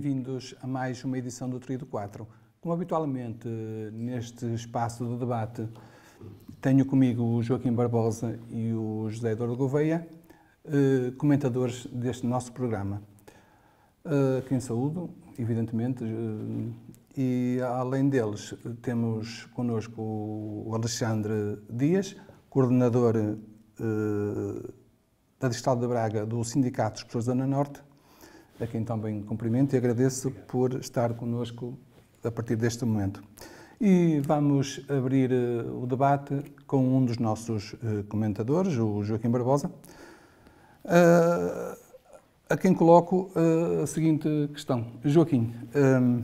bem-vindos a mais uma edição do Trio 4. Como habitualmente neste espaço de debate, tenho comigo o Joaquim Barbosa e o José Eduardo Gouveia, eh, comentadores deste nosso programa. Eh, quem saúdo, evidentemente, eh, e além deles temos connosco o Alexandre Dias, coordenador da Distrito de Braga do Sindicato dos Professores da Norte, a quem também cumprimento e agradeço por estar conosco a partir deste momento. E vamos abrir eh, o debate com um dos nossos eh, comentadores, o Joaquim Barbosa, eh, a quem coloco a seguinte questão. Joaquim, ehm,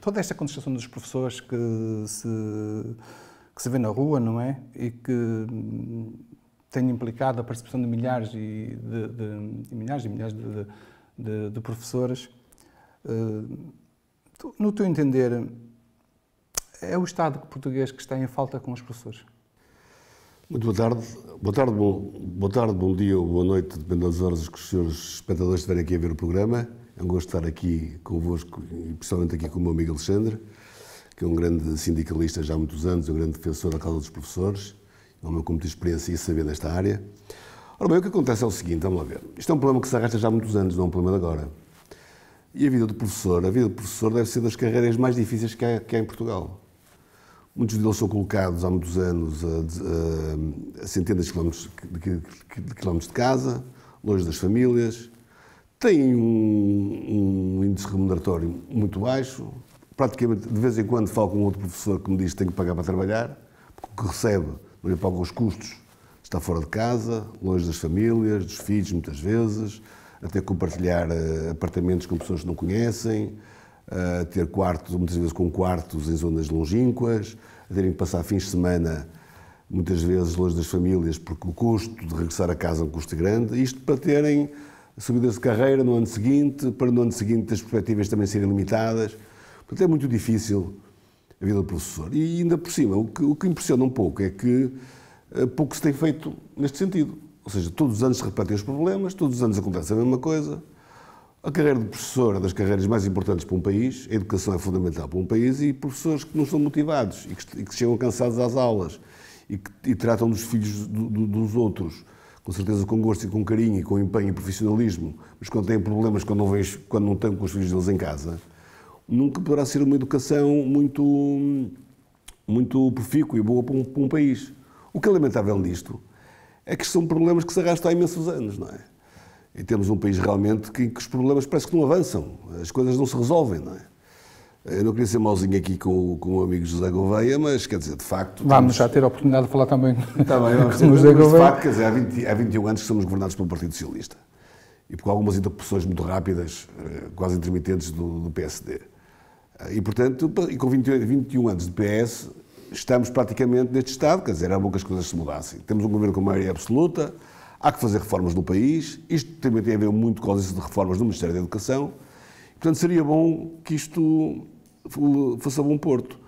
toda esta contestação dos professores que se, que se vê na rua, não é? E que hum, tem implicado a participação de milhares e de, de, de milhares e milhares de, de de, de professores. Eh, no teu entender, é o Estado português que está em falta com os professores? Muito boa tarde. Boa tarde, bom, boa tarde, bom dia ou boa noite, dependendo das horas que os senhores espectadores estiverem aqui a ver o programa. É um gosto estar aqui convosco e principalmente aqui com o meu amigo Alexandre, que é um grande sindicalista já há muitos anos, um grande defensor da causa dos professores, é um homem com muita experiência e saber nesta área. Ora bem, o que acontece é o seguinte, vamos lá ver. Isto é um problema que se arrasta já há muitos anos, não é um problema de agora. E a vida do professor? A vida do professor deve ser das carreiras mais difíceis que há, que há em Portugal. Muitos deles são colocados há muitos anos a, a, a centenas de quilómetros de, de quilómetros de casa, longe das famílias, têm um, um índice remuneratório muito baixo. Praticamente, de vez em quando, falo com outro professor que me diz que tem que pagar para trabalhar, porque o que recebe não lhe paga os custos está fora de casa, longe das famílias, dos filhos, muitas vezes, até compartilhar eh, apartamentos com pessoas que não conhecem, ter quartos, muitas vezes com quartos em zonas longínquas, a terem que passar fins de semana, muitas vezes longe das famílias, porque o custo de regressar a casa é um custo grande, isto para terem subidas de carreira no ano seguinte, para no ano seguinte as perspectivas também serem limitadas. Portanto, é muito difícil a vida do professor. E ainda por cima, o que, o que impressiona um pouco é que eh, pouco se tem feito neste sentido. Ou seja, todos os anos se repetem os problemas, todos os anos acontece a mesma coisa. A carreira de professor é das carreiras mais importantes para um país, a educação é fundamental para um país e professores que não são motivados e que, e que chegam cansados às aulas e que e tratam dos filhos do, do, dos outros, com certeza com gosto e com carinho e com empenho e profissionalismo, mas quando têm problemas, quando não, vêm, quando não estão com os filhos deles em casa, nunca poderá ser uma educação muito, muito profícua e boa para um, para um país. O que é lamentável nisto é que são problemas que se arrastam há imensos anos, não é? E temos um país realmente que, que os problemas parece que não avançam, as coisas não se resolvem, não é? Eu não queria ser mauzinho aqui com, com o amigo José Gouveia, mas quer dizer, de facto. Vamos temos... já ter a oportunidade de falar também. Está bem, vamos ter, José Gouveia. De facto, quer dizer, há, 20, há 21 anos que somos governados pelo Partido Socialista e por algumas interrupções muito rápidas, eh, quase intermitentes, do, do PSD. Eh, e, portanto, e com 20, 21 anos de PS, estamos praticamente neste estado, quer dizer, era bom que as coisas se mudassem. Temos um governo com maioria absoluta, há que fazer reformas no país, isto também tem a ver muito com as de reformas do Ministério da Educação, portanto seria bom que isto fosse a bom porto.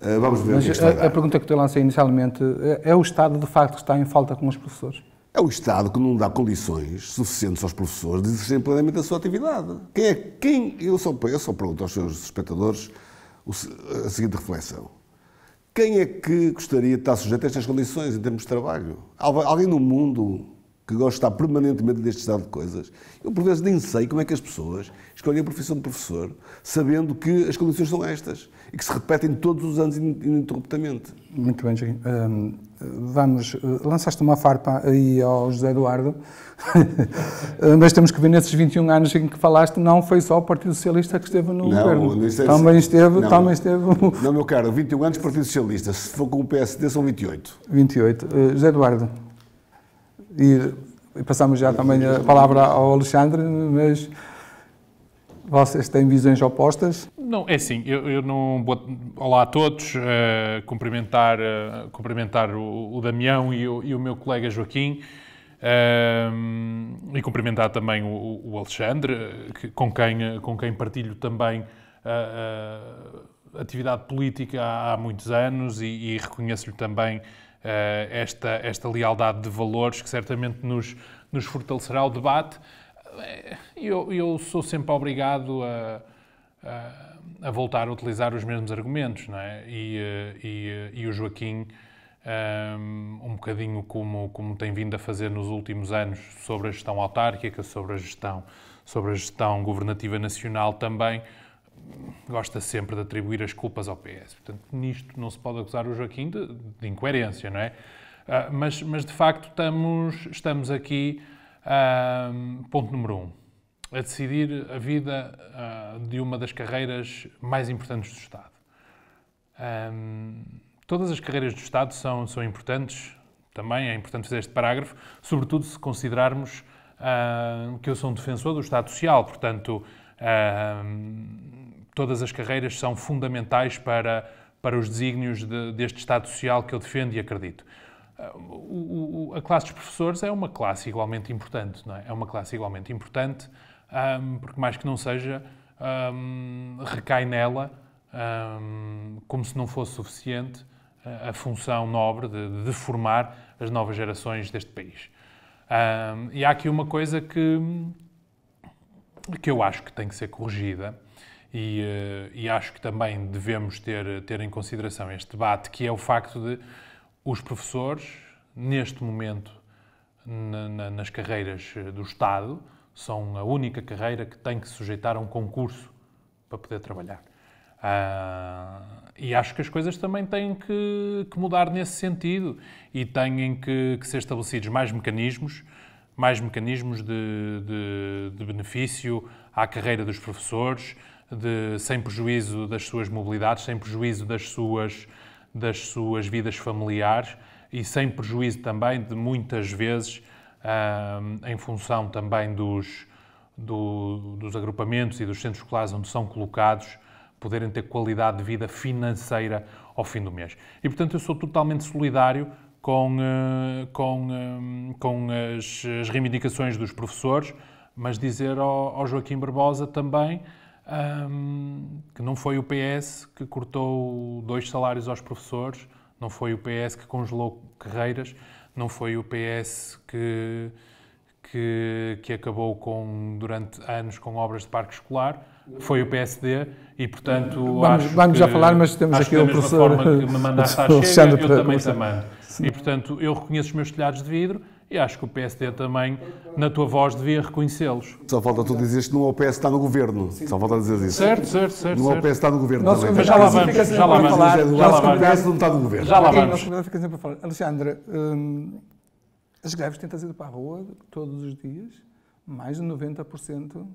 Ah, vamos ver Mas o é que a, a pergunta que te lancei inicialmente, é, é o Estado de facto que está em falta com os professores? É o Estado que não dá condições suficientes aos professores de exercerem plenamente a sua atividade. Quem é quem? Eu só, eu só pergunto aos seus espectadores a seguinte reflexão. Quem é que gostaria de estar sujeito a estas condições em termos de trabalho? Alguém no mundo que gosta permanentemente deste estado de coisas. Eu, por vezes, nem sei como é que as pessoas escolhem a profissão de professor sabendo que as condições são estas e que se repetem todos os anos ininterruptamente. Muito bem, Joaquim. Um, vamos, eh, lançaste uma farpa aí ao José Eduardo, mas temos que ver nesses 21 anos em que falaste, não foi só o Partido Socialista que esteve no não, governo. É- também esteve, não, também esteve. Não, meu caro, 21 anos Partido Socialista, se for com o PSD são 28. 28. Uh, José Eduardo ir, e passamos já também a palavra ao Alexandre, mas vocês têm visões opostas? Não, é assim, eu, eu não... olá a todos, uh, cumprimentar, uh, cumprimentar o, o Damião e o, e o, meu colega Joaquim, uh, e cumprimentar também o, o Alexandre, que, com, quem, com quem partilho também a atividade política há, há muitos anos e, e reconheço-lhe também eh, esta, esta lealdade de valores que certamente nos, nos fortalecerá o debate. Eh, eu, eu sou sempre obrigado a, a, a, voltar a utilizar os mesmos argumentos, não é? E, eh, e, e o Joaquim, ehm, um bocadinho como, como tem vindo a fazer nos últimos anos sobre a gestão autárquica, sobre a gestão, sobre a gestão governativa nacional também, gosta sempre de atribuir as culpas ao PS. Portanto, nisto não se pode acusar o Joaquim de, de incoerência, não é? Uh, mas, mas, de facto, estamos, estamos aqui, uh, ponto número um, a decidir a vida uh, de uma das carreiras mais importantes do Estado. todas as carreiras do Estado são, são importantes, também é importante fazer este parágrafo, sobretudo se considerarmos que eu sou um defensor do Estado Social, portanto todas as carreiras são fundamentais para, para os desígnios de, deste Estado Social que eu defendo e acredito. Ah, o, o, a classe dos professores é uma classe igualmente importante, não é? É uma classe igualmente importante, um, porque mais que não seja, um, recai nela, um, como se não fosse suficiente, a função nobre de, de formar as novas gerações deste país. e há aqui uma coisa que, que eu acho que tem que ser corrigida, e, eh, e, acho que também devemos ter, ter em consideração este debate, que é o facto de os professores, neste momento, na, na, nas carreiras eh, do Estado, são a única carreira que tem que sujeitar a um concurso para poder trabalhar. Ah, e acho que as coisas também têm que, que mudar nesse sentido e têm que, que ser estabelecidos mais mecanismos mais mecanismos de, de, de benefício à carreira dos professores, de, sem prejuízo das suas mobilidades, sem prejuízo das suas, das suas vidas familiares e sem prejuízo também de muitas vezes, um, em função também dos, do, dos agrupamentos e dos centros escolares onde são colocados, poderem ter qualidade de vida financeira ao fim do mês. E portanto eu sou totalmente solidário com, eh, com, eh, com as, as reivindicações dos professores, mas dizer ao, ao Joaquim Barbosa também um, que não foi o PS que cortou dois salários aos professores, não foi o PS que congelou carreiras, não foi o PS que, que, que acabou com, durante anos com obras de parque escolar, foi o PSD e, portanto, vamos, vamos que, já falar, mas temos aqui o professor forma que me mandaste à chega, eu também te mando. E, portanto, eu reconheço os meus telhados de vidro, e acho que o PSD também, na tua voz, devia reconhecê-los. Só falta tu dizeres que não é o PS está no governo. Só falta dizer isso. Certo, certo, certo. Não é o PS está no governo. Nosso também. já lá vamos, já lá vamos. Já lá vamos. O PS não está no governo. Já lá vamos. Nosso falar. Alexandra, hum, as greves têm trazido para a rua, todos os dias, mais de 90%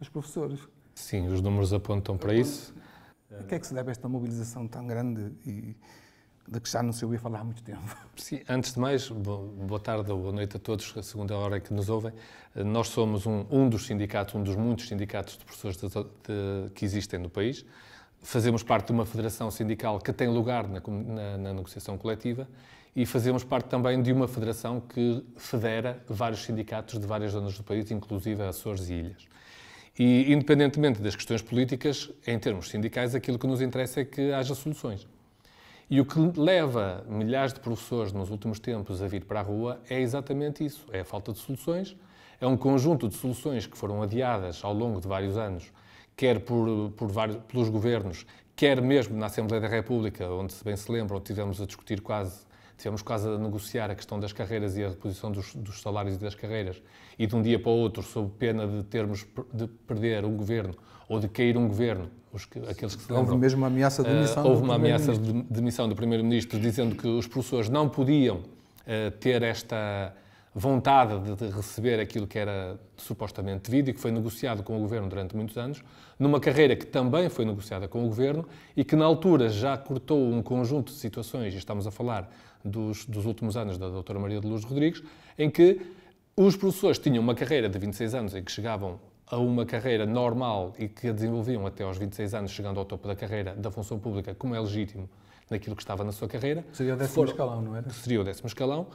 dos professores. Sim, os números apontam para isso. A que é que se deve esta mobilização tão grande e de que já não se ouvia falar há muito tempo. Sim, antes de mais, boa tarde ou boa noite a todos, a segunda hora que nos ouvem. Eh, nós somos um, um dos sindicatos, um dos muitos sindicatos de professores de, de, que existem no país. Fazemos parte de uma federação sindical que tem lugar na, na, na negociação coletiva e fazemos parte também de uma federação que federa vários sindicatos de várias zonas do país, inclusive Açores e Ilhas. E, independentemente das questões políticas, em termos sindicais, aquilo que nos interessa é que haja soluções. E o que leva milhares de professores nos últimos tempos a vir para a rua é exatamente isso: é a falta de soluções, é um conjunto de soluções que foram adiadas ao longo de vários anos, quer por, por vários, pelos governos, quer mesmo na Assembleia da República, onde, se bem se lembram, tivemos a discutir quase tivemos quase a negociar a questão das carreiras e a reposição dos, dos, salários e das carreiras, e de um dia para o outro, sob pena de termos de perder um governo ou de cair um governo. Os que, aqueles que se lembram, houve mesmo uma ameaça de eh, demissão. Uh, houve uma ameaça de demissão do primeiro-ministro dizendo que os professores não podiam uh, ter esta vontade de, de receber aquilo que era supostamente devido e que foi negociado com o governo durante muitos anos, numa carreira que também foi negociada com o governo e que na altura já cortou um conjunto de situações, e estamos a falar dos, dos últimos anos da doutora Maria de Luz Rodrigues, em que os professores tinham uma carreira de 26 anos em que chegavam a uma carreira normal e que a desenvolviam até aos 26 anos, chegando ao topo da carreira da função pública, como é legítimo naquilo que estava na sua carreira. Seria o décimo foram, escalão, não era? Seria o décimo escalão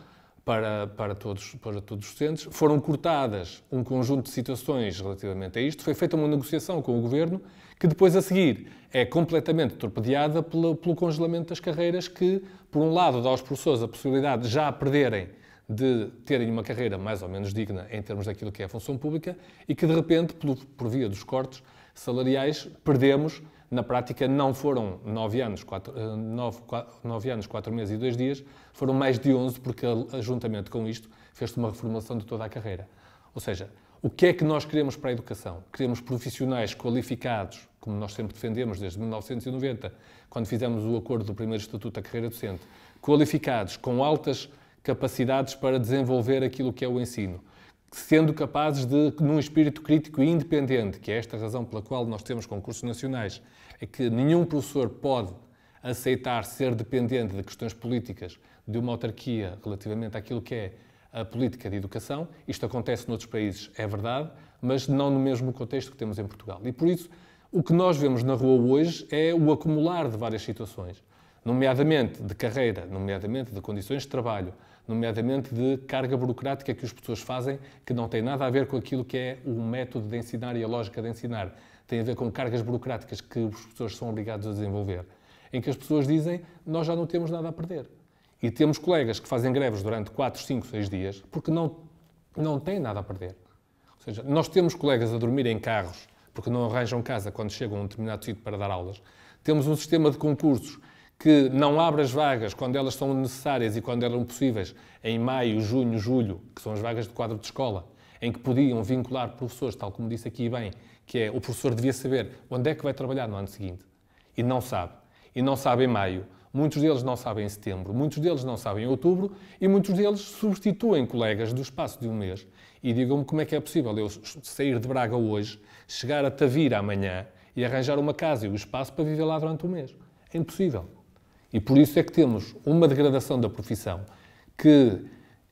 para, para, todos, para todos os docentes. Foram cortadas um conjunto de situações relativamente a isto. Foi feita uma negociação com o governo, que depois a seguir é completamente torpedeada pelo, pelo congelamento das carreiras, que, por um lado, dá aos professores a possibilidade de já perderem de terem uma carreira mais ou menos digna em termos daquilo que é a função pública e que, de repente, por via dos cortes salariais, perdemos. Na prática, não foram nove anos, quatro, eh, anos, quatro meses e dois dias, foram mais de onze porque, juntamente com isto, fez-se uma reformulação de toda a carreira. Ou seja, o que é que nós queremos para a educação? Queremos profissionais qualificados, como nós sempre defendemos desde 1990, quando fizemos o acordo do primeiro Estatuto da Carreira Docente, qualificados, com altas capacidades para desenvolver aquilo que é o ensino, sendo capazes de, num espírito crítico e independente, que é esta razão pela qual nós temos concursos nacionais, é que nenhum professor pode aceitar ser dependente de questões políticas de uma autarquia relativamente àquilo que é a política de educação. Isto acontece noutros países, é verdade, mas não no mesmo contexto que temos em Portugal. E por isso, o que nós vemos na rua hoje é o acumular de várias situações, nomeadamente de carreira, nomeadamente de condições de trabalho, nomeadamente de carga burocrática que as pessoas fazem, que não tem nada a ver com aquilo que é o método de ensinar e a lógica de ensinar. Tem a ver com cargas burocráticas que as pessoas são obrigadas a desenvolver, em que as pessoas dizem nós já não temos nada a perder. E temos colegas que fazem greves durante 4, 5, 6 dias porque não, não têm nada a perder. Ou seja, nós temos colegas a dormir em carros porque não arranjam casa quando chegam a um determinado sítio para dar aulas. Temos um sistema de concursos que não abre as vagas quando elas são necessárias e quando eram possíveis em maio, junho, julho, que são as vagas de quadro de escola, em que podiam vincular professores, tal como disse aqui bem, que é o professor devia saber onde é que vai trabalhar no ano seguinte e não sabe. E não sabe em maio, muitos deles não sabem em setembro, muitos deles não sabem em outubro e muitos deles substituem colegas do espaço de um mês. E digam-me como é que é possível eu sair de Braga hoje, chegar a Tavira amanhã e arranjar uma casa e o um espaço para viver lá durante um mês. É impossível. E por isso é que temos uma degradação da profissão que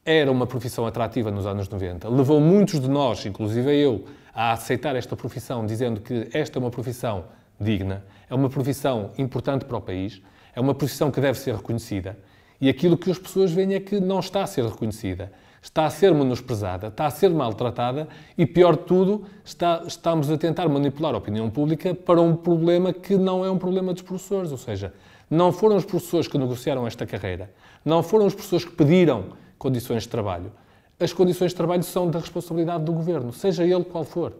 era uma profissão atrativa nos anos 90. Levou muitos de nós, inclusive eu, a aceitar esta profissão, dizendo que esta é uma profissão digna, é uma profissão importante para o país, é uma profissão que deve ser reconhecida. E aquilo que as pessoas veem é que não está a ser reconhecida, está a ser menosprezada, está a ser maltratada e, pior de tudo, está, estamos a tentar manipular a opinião pública para um problema que não é um problema dos professores, ou seja, não foram os professores que negociaram esta carreira. Não foram os professores que pediram condições de trabalho. As condições de trabalho são da responsabilidade do governo, seja ele qual for.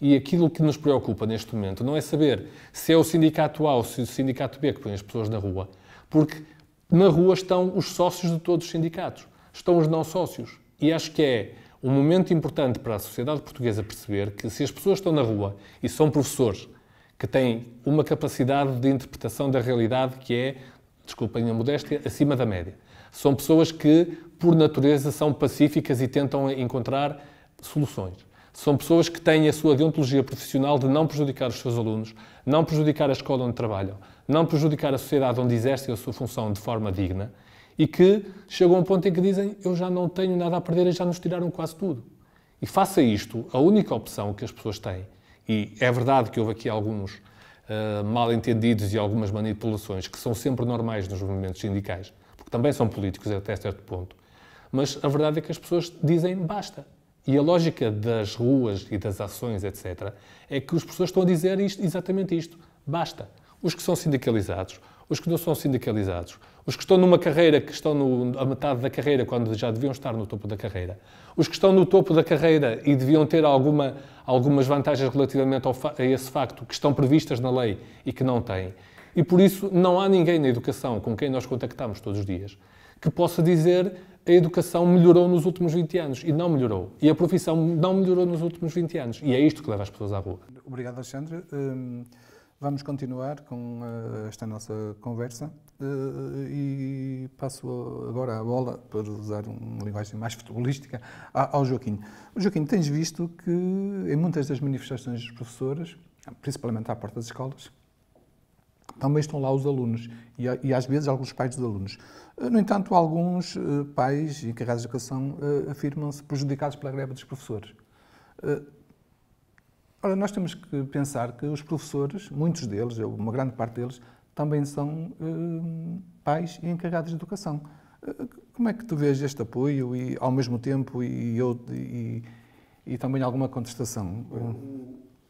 E aquilo que nos preocupa neste momento não é saber se é o sindicato A ou se é o sindicato B que põe as pessoas na rua, porque na rua estão os sócios de todos os sindicatos, estão os não sócios. E acho que é um momento importante para a sociedade portuguesa perceber que se as pessoas estão na rua e são professores que tem uma capacidade de interpretação da realidade que é, desculpem a modéstia, acima da média. São pessoas que, por natureza, são pacíficas e tentam encontrar soluções. São pessoas que têm a sua deontologia profissional de não prejudicar os seus alunos, não prejudicar a escola onde trabalham, não prejudicar a sociedade onde exercem a sua função de forma digna e que chegam a um ponto em que dizem eu já não tenho nada a perder e já nos tiraram quase tudo. E face a isto, a única opção que as pessoas têm e é verdade que houve aqui alguns uh, eh, mal entendidos e algumas manipulações que são sempre normais nos movimentos sindicais, porque também são políticos até certo ponto. Mas a verdade é que as pessoas dizem basta. E a lógica das ruas e das ações, etc., é que as pessoas estão a dizer isto, exatamente isto: basta. Os que são sindicalizados, os que não são sindicalizados, os que estão numa carreira, que estão no, a metade da carreira, quando já deviam estar no topo da carreira. Os que estão no topo da carreira e deviam ter alguma, algumas vantagens relativamente ao, a esse facto, que estão previstas na lei e que não têm. E por isso não há ninguém na educação com quem nós contactamos todos os dias que possa dizer a educação melhorou nos últimos 20 anos. E não melhorou. E a profissão não melhorou nos últimos 20 anos. E é isto que leva as pessoas à rua. Obrigado, Alexandre. Hum, vamos continuar com eh, esta nossa conversa. Eh, e passo agora a bola, para usar uma linguagem mais futebolística, ao Joaquim. Joaquim, tens visto que em muitas das manifestações dos professores, principalmente à porta das escolas, também estão lá os alunos e, às vezes alguns pais dos alunos. Eh, no entanto, alguns eh, pais e encarregados de educação afirmam-se prejudicados pela greve dos professores. Ora, nós temos que pensar que os professores, muitos deles, ou uma grande parte deles, também são hum, pais e encarregados de educação. Como é que tu vês este apoio e, ao mesmo tempo, e, e, e também alguma contestação?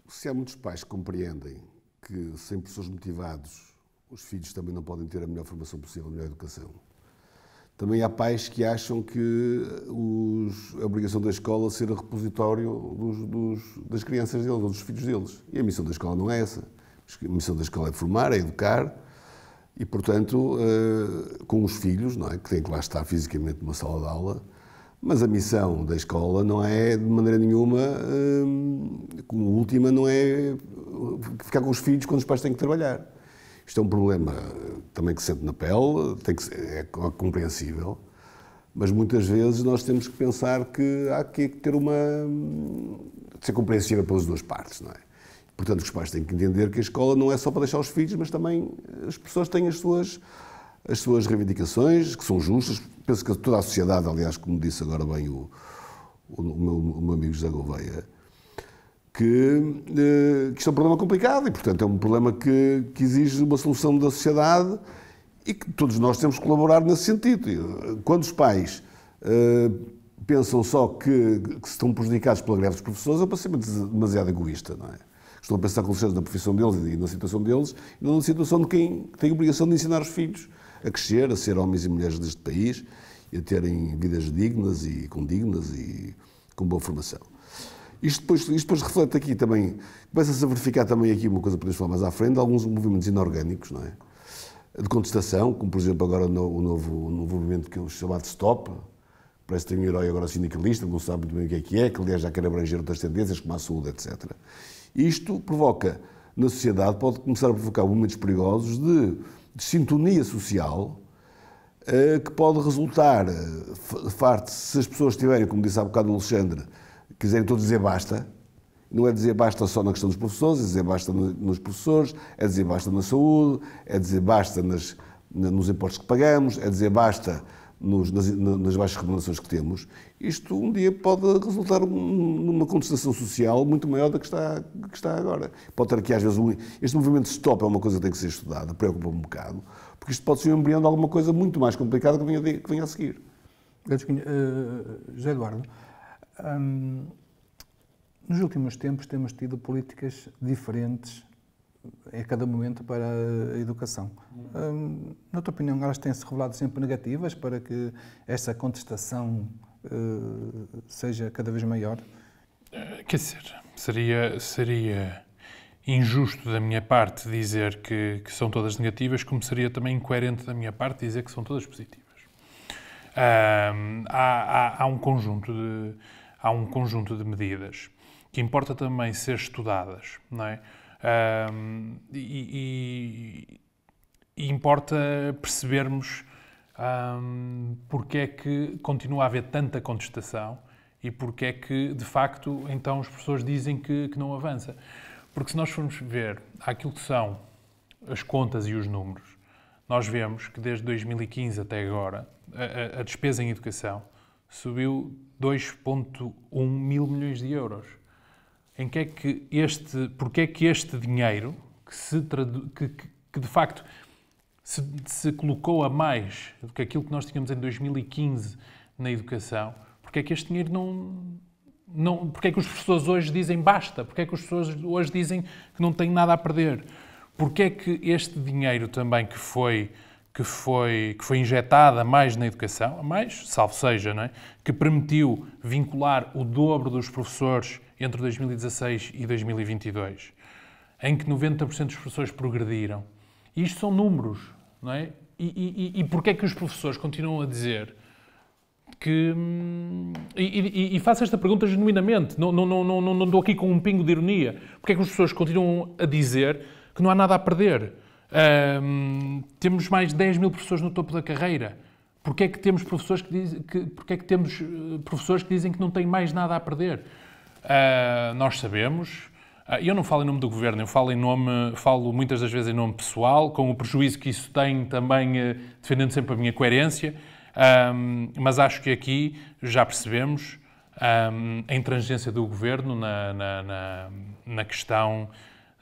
Se há muitos pais que compreendem que, sem professores motivados, os filhos também não podem ter a melhor formação possível, a melhor educação. Também há pais que acham que uh, os, a obrigação da escola é ser o repositório dos, dos, das crianças deles, ou dos filhos deles. E a missão da escola não é essa. A missão da escola é formar, é educar, e, portanto, eh, com os filhos, não é? que têm que lá estar fisicamente numa sala de aula, mas a missão da escola não é, de maneira nenhuma, eh, como última, não é eh, ficar com os filhos quando os pais têm que trabalhar. Isto é um problema também que se sente na pele, tem que, é compreensível, mas muitas vezes nós temos que pensar que há que ter uma. Hum, ser compreensível pelas duas partes, não é? Portanto, os pais têm que entender que a escola não é só para deixar os filhos, mas também as pessoas têm as suas, as suas reivindicações, que são justas. Penso que toda a sociedade, aliás, como disse agora bem o, o, meu, o meu amigo José Gouveia, que, eh, que isto é um problema complicado e, portanto, é um problema que, que exige uma solução da sociedade e que todos nós temos que colaborar nesse sentido. Eh, quando os pais eh, pensam só que, que estão prejudicados pela greve dos professores, é um pensamento demasiado egoísta, não é? Estão a pensar com certeza na profissão deles e na situação deles, e não na situação de quem tem a obrigação de ensinar os filhos a crescer, a ser homens e mulheres deste país, e a terem vidas dignas e condignas e com boa formação. Isto depois, isto depois reflete aqui também, começa-se a verificar também aqui uma coisa que podemos falar mais à frente, alguns movimentos inorgânicos, não é? De contestação, como por exemplo agora o novo, o novo movimento que é chamado Stop, parece que tem um herói agora sindicalista, não sabe muito bem o que é que é, que aliás já quer abranger outras tendências, como a saúde, etc. Isto provoca, na sociedade, pode começar a provocar momentos perigosos de, de sintonia social, eh, que pode resultar, eh, farto, se as pessoas tiverem, como disse há bocado o Alexandre, quiserem todos dizer basta, não é dizer basta só na questão dos professores, é dizer basta nos professores, é dizer basta na saúde, é dizer basta nas, nos impostos que pagamos, é dizer basta nos, nas, nas baixas remunerações que temos, isto um dia pode resultar numa contestação social muito maior da que está, que está agora. Pode ter aqui, às vezes, um, este movimento stop é uma coisa que tem que ser estudada, preocupa-me um bocado, porque isto pode ser um embrião de alguma coisa muito mais complicada que venha, de, que venha a seguir. Uh, José Eduardo, hum, nos últimos tempos temos tido políticas diferentes em cada momento para a educação. Hum, na tua opinião, elas têm-se revelado sempre negativas para que essa contestação uh, seja cada vez maior? Eh, quer dizer, seria, seria injusto da minha parte dizer que, que são todas negativas, como seria também incoerente da minha parte dizer que são todas positivas. Hum, há, há, há, um conjunto de, há um conjunto de medidas que importa também ser estudadas, não é? Um, e, e, e, importa percebermos um, porque é que continua a haver tanta contestação e porque é que, de facto, então as pessoas dizem que, que não avança. Porque se nós formos ver aquilo que são as contas e os números, nós vemos que desde 2015 até agora a, a, a despesa em educação subiu 2,1 mil milhões de euros em que é que este, porque é que este dinheiro, que, se tradu, que, que, que de facto se, se, colocou a mais do que aquilo que nós tínhamos em 2015 na educação, porque é que este dinheiro não. não porque é que os professores hoje dizem basta? Porque é que os professores hoje dizem que não têm nada a perder? Porque é que este dinheiro também que foi que foi, que foi injetada mais na educação, a mais, salvo seja, não é? que permitiu vincular o dobro dos professores entre 2016 e 2022, em que 90% dos professores progrediram. E isto são números, não é? E, e, e porquê é que os professores continuam a dizer que. Hum, e, e, faço esta pergunta genuinamente, não, não, não, não, não dou aqui com um pingo de ironia. Porquê é que os professores continuam a dizer que não há nada a perder? Hum, temos mais 10 mil professores no topo da carreira. Porquê é que temos professores que, diz, que, porque é que temos eh, professores que dizem que não têm mais nada a perder? Uh, nós sabemos. Uh, eu não falo em nome do governo, eu falo em nome, falo muitas das vezes em nome pessoal, com o prejuízo que isso tem também, uh, defendendo sempre a minha coerência. Um, mas acho que aqui já percebemos um, a intransigência do governo na, na, na, na questão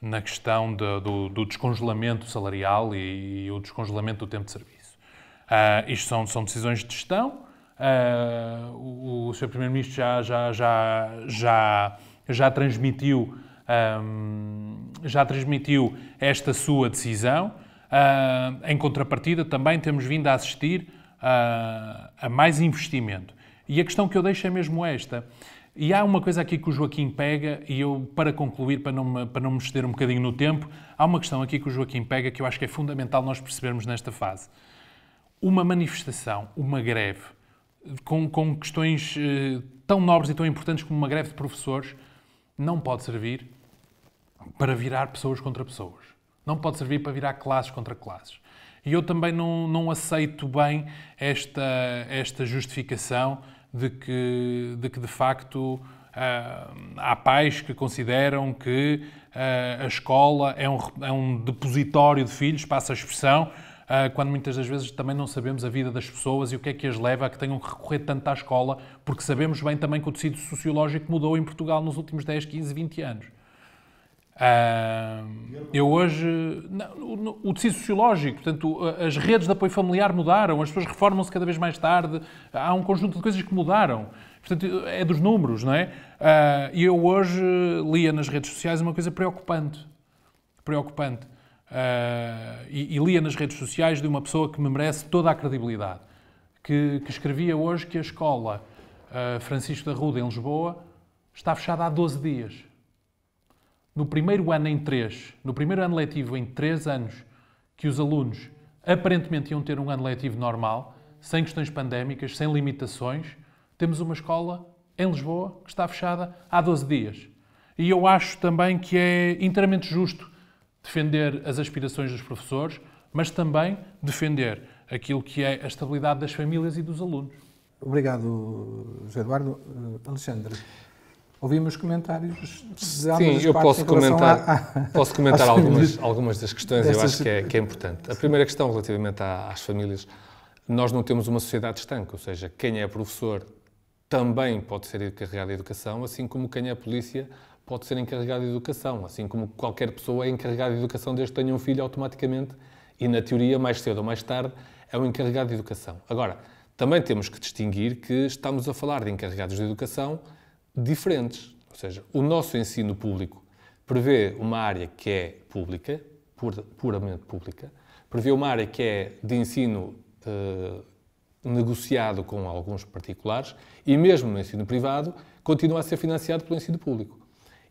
na questão do, do, descongelamento salarial e, e, o descongelamento do tempo de serviço. Uh, isto são, são decisões de gestão ah, o, o Sr. Primeiro-Ministro já, já, já, já, já transmitiu um, ah, já transmitiu esta sua decisão. Uh, em contrapartida, também temos vindo a assistir uh, a mais investimento. E a questão que eu deixo é mesmo esta. E há uma coisa aqui que o Joaquim pega, e eu, para concluir, para não, me, para não me exceder um bocadinho no tempo, há uma questão aqui que o Joaquim pega que eu acho que é fundamental nós percebermos nesta fase. Uma manifestação, uma greve, com, com questões eh, tão nobres e tão importantes como uma greve de professores, não pode servir para virar pessoas contra pessoas. Não pode servir para virar classes contra classes. E eu também não, não aceito bem esta, esta justificação de que, de que, de facto, eh, há pais que consideram que eh, a escola é um, é um, depositório de filhos, passa a expressão, ah, quando muitas das vezes também não sabemos a vida das pessoas e o que é que as leva a que tenham que recorrer tanto à escola, porque sabemos bem também que o tecido sociológico mudou em Portugal nos últimos 10, 15, 20 anos. Ah, eu hoje. Não, o tecido sociológico, portanto, as redes de apoio familiar mudaram, as pessoas reformam-se cada vez mais tarde, há um conjunto de coisas que mudaram. Portanto, é dos números, não é? Ah, e eu hoje lia nas redes sociais uma coisa preocupante. Preocupante Uh, e, e, lia nas redes sociais de uma pessoa que me merece toda a credibilidade, que, que escrevia hoje que a escola uh, Francisco da Ruda, em Lisboa, está fechada há 12 dias. No primeiro ano em três, no primeiro ano letivo em três anos, que os alunos aparentemente iam ter um ano letivo normal, sem questões pandémicas, sem limitações, temos uma escola em Lisboa que está fechada há 12 dias. E eu acho também que é inteiramente justo defender as aspirações dos professores, mas também defender aquilo que é a estabilidade das famílias e dos alunos. Obrigado, José Eduardo. Eh, Alexandre, ouvimos comentários Sim, eu posso comentar, a, a, posso comentar algumas, algumas das questões, eu acho que é, que é importante. A primeira questão, relativamente às famílias, nós não temos uma sociedade estanque, ou seja, quem é professor também pode ser carregado da educação, assim como quem é polícia pode ser encarregado de educação, assim como qualquer pessoa é encarregada de educação desde que tenha um filho automaticamente e, na teoria, mais cedo ou mais tarde, é um encarregado de educação. Agora, também temos que distinguir que estamos a falar de encarregados de educação diferentes. Ou seja, o nosso ensino público prevê uma área que é pública, puramente pública, prevê uma área que é de ensino eh, negociado com alguns particulares e mesmo no ensino privado continua a ser financiado pelo ensino público.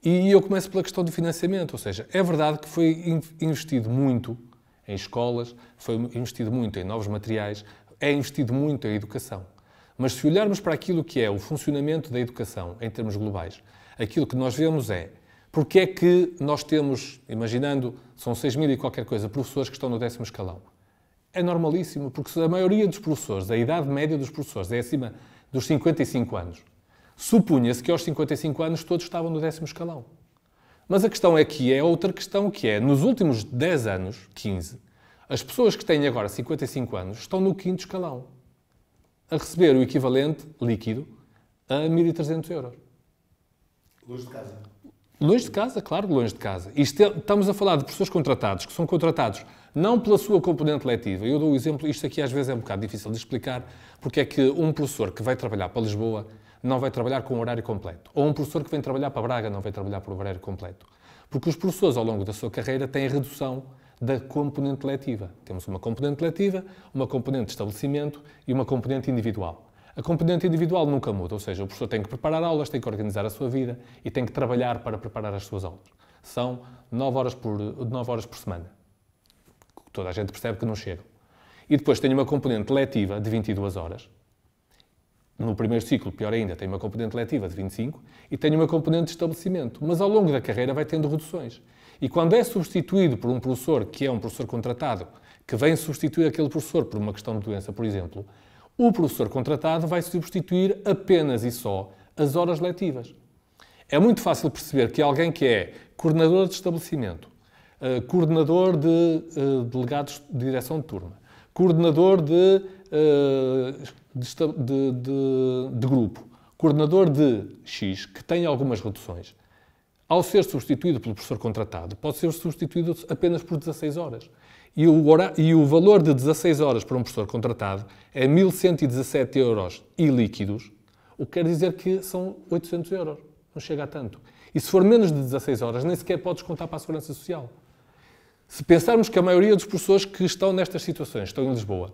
E eu começo pela questão do financiamento, ou seja, é verdade que foi investido muito em escolas, foi investido muito em novos materiais, é investido muito em educação. Mas se olharmos para aquilo que é o funcionamento da educação em termos globais, aquilo que nós vemos é porque é que nós temos, imaginando, são 6 mil e qualquer coisa, professores que estão no décimo escalão. É normalíssimo, porque a maioria dos professores, a idade média dos professores é acima dos 55 anos. Supunha-se que aos 55 anos todos estavam no décimo escalão. Mas a questão é que é outra questão que é, nos últimos 10 anos, 15, as pessoas que têm agora 55 anos estão no quinto escalão, a receber o equivalente líquido a 1.300 euros. Longe de casa. Longe de casa, claro, longe de casa. É, estamos a falar de professores contratados, que são contratados não pela sua componente letiva. Eu dou o exemplo, isto aqui às vezes é um bocado difícil de explicar, porque é que um professor que vai trabalhar para Lisboa não vai trabalhar com o horário completo. Ou um professor que vem trabalhar para Braga não vai trabalhar por horário completo. Porque os professores, ao longo da sua carreira, têm redução da componente letiva. Temos uma componente letiva, uma componente de estabelecimento e uma componente individual. A componente individual nunca muda, ou seja, o professor tem que preparar aulas, tem que organizar a sua vida e tem que trabalhar para preparar as suas aulas. São 9 horas por, 9 horas por semana. Toda a gente percebe que não chegam. E depois tem uma componente letiva de 22 horas, no primeiro ciclo, pior ainda, tem uma componente letiva de 25 e tem uma componente de estabelecimento, mas ao longo da carreira vai tendo reduções. E quando é substituído por um professor que é um professor contratado, que vem substituir aquele professor por uma questão de doença, por exemplo, o professor contratado vai substituir apenas e só as horas letivas. É muito fácil perceber que alguém que é coordenador de estabelecimento, eh, coordenador de eh, delegados de direção de turma, coordenador de eh, de, de, de, de grupo, coordenador de X, que tem algumas reduções, ao ser substituído pelo professor contratado, pode ser substituído apenas por 16 horas. E o, e o valor de 16 horas para um professor contratado é 1.117 euros e líquidos, o que quer dizer que são 800 euros. Não chega a tanto. E se for menos de 16 horas, nem sequer podes contar para a Segurança Social. Se pensarmos que a maioria dos professores que estão nestas situações estão em Lisboa,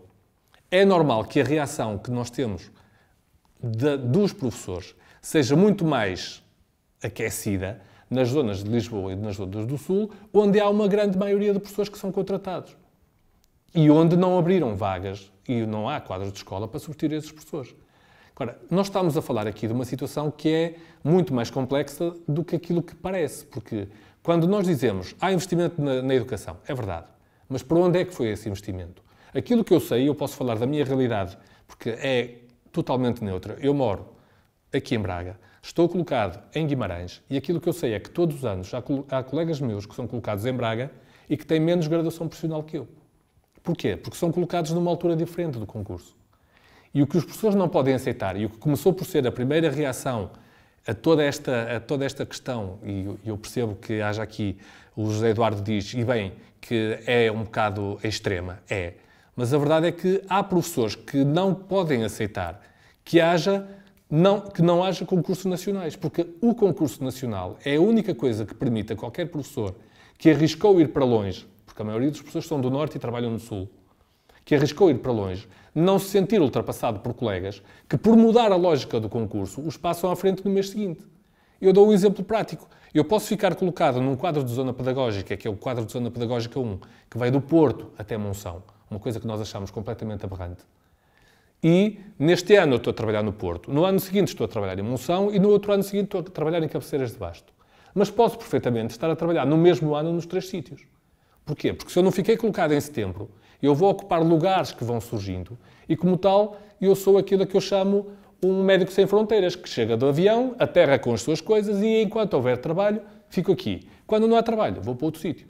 é normal que a reação que nós temos de, dos professores seja muito mais aquecida nas zonas de Lisboa e nas zonas do Sul, onde há uma grande maioria de professores que são contratados e onde não abriram vagas e não há quadros de escola para substituir esses professores. Agora, nós estamos a falar aqui de uma situação que é muito mais complexa do que aquilo que parece, porque quando nós dizemos há investimento na, na educação, é verdade, mas para onde é que foi esse investimento? Aquilo que eu sei, eu posso falar da minha realidade, porque é totalmente neutra. Eu moro aqui em Braga, estou colocado em Guimarães e aquilo que eu sei é que todos os anos há, colegas meus que são colocados em Braga e que têm menos graduação profissional que eu. Porquê? Porque são colocados numa altura diferente do concurso. E o que os professores não podem aceitar, e o que começou por ser a primeira reação a toda esta, a toda esta questão, e eu percebo que haja aqui, o José Eduardo diz, e bem, que é um bocado extrema, é. Mas a verdade é que há professores que não podem aceitar que haja não, que não haja concursos nacionais, porque o concurso nacional é a única coisa que permite a qualquer professor que arriscou ir para longe, porque a maioria dos professores são do Norte e trabalham no Sul, que arriscou ir para longe, não se sentir ultrapassado por colegas que, por mudar a lógica do concurso, os passam à frente no mês seguinte. Eu dou um exemplo prático. Eu posso ficar colocado num quadro de zona pedagógica, que é o quadro de zona pedagógica 1, que vai do Porto até Monção uma coisa que nós achamos completamente aberrante. E neste ano eu estou a trabalhar no Porto, no ano seguinte estou a trabalhar em Monção e no outro ano seguinte estou a trabalhar em Cabeceiras de Basto. Mas posso perfeitamente estar a trabalhar no mesmo ano nos três sítios. Porquê? Porque se eu não fiquei colocado em setembro, eu vou ocupar lugares que vão surgindo e, como tal, eu sou aquilo que eu chamo um médico sem fronteiras, que chega do avião, aterra com as suas coisas e, enquanto houver trabalho, fico aqui. Quando não há trabalho, vou para outro sítio.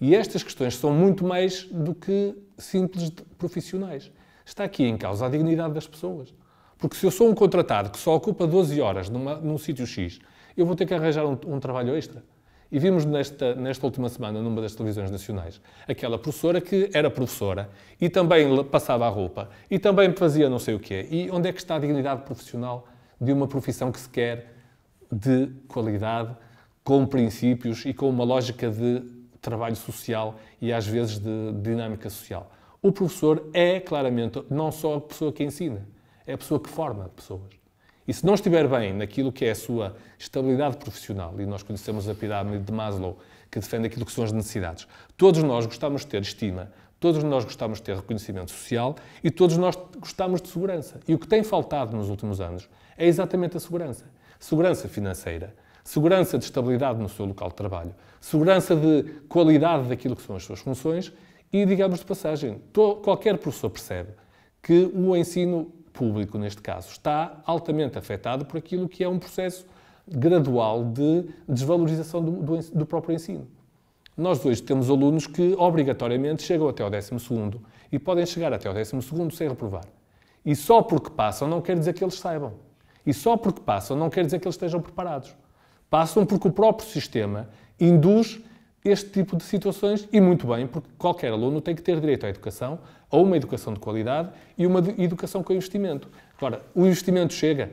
E estas questões são muito mais do que simples profissionais. Está aqui em causa a dignidade das pessoas. Porque se eu sou um contratado que só ocupa 12 horas numa, num sítio X, eu vou ter que arranjar um, um trabalho extra. E vimos nesta, nesta última semana, numa das televisões nacionais, aquela professora que era professora e também passava a roupa e também fazia não sei o quê. E onde é que está a dignidade profissional de uma profissão que se quer de qualidade, com princípios e com uma lógica de trabalho social e às vezes de dinâmica social. O professor é claramente não só a pessoa que ensina, é a pessoa que forma pessoas. E se não estiver bem naquilo que é a sua estabilidade profissional, e nós conhecemos a pirâmide de Maslow, que defende aquilo que são as necessidades, todos nós gostamos de ter estima, todos nós gostamos de ter reconhecimento social e todos nós gostamos de segurança. E o que tem faltado nos últimos anos é exatamente a segurança. Segurança financeira, segurança de estabilidade no seu local de trabalho, segurança de qualidade daquilo que são as suas funções e, digamos de passagem, qualquer professor percebe que o ensino público, neste caso, está altamente afetado por aquilo que é um processo gradual de desvalorização do, do, do próprio ensino. Nós hoje temos alunos que, obrigatoriamente, chegam até ao 12º e podem chegar até ao 12º sem reprovar. E só porque passam não quer dizer que eles saibam. E só porque passam não quer dizer que eles estejam preparados. Passam porque o próprio sistema induz este tipo de situações e muito bem, porque qualquer aluno tem que ter direito à educação, a uma educação de qualidade e uma educação com investimento. Agora, o investimento chega.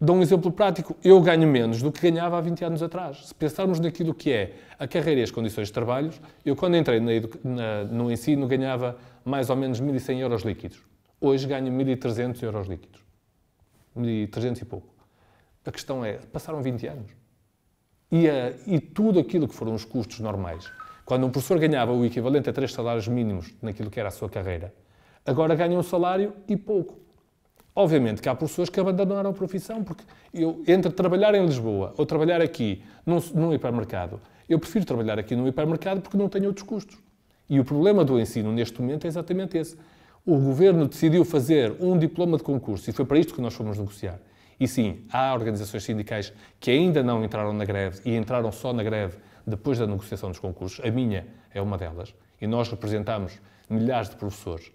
Dou um exemplo prático. Eu ganho menos do que ganhava há 20 anos atrás. Se pensarmos naquilo que é a carreira e as condições de trabalho, eu quando entrei na, na, no ensino ganhava mais ou menos 1.100 euros líquidos. Hoje ganho 1.300 euros líquidos. 1.300 e pouco. A questão é, passaram 20 anos. E, a, e tudo aquilo que foram os custos normais. Quando um professor ganhava o equivalente a três salários mínimos naquilo que era a sua carreira, agora ganha um salário e pouco. Obviamente que há professores que abandonaram a profissão, porque eu, entre trabalhar em Lisboa ou trabalhar aqui num, num hipermercado, eu prefiro trabalhar aqui num hipermercado porque não tenho outros custos. E o problema do ensino neste momento é exatamente esse. O governo decidiu fazer um diploma de concurso e foi para isto que nós fomos negociar. E sim, há organizações sindicais que ainda não entraram na greve e entraram só na greve depois da negociação dos concursos. A minha é uma delas. E nós representamos milhares de professores.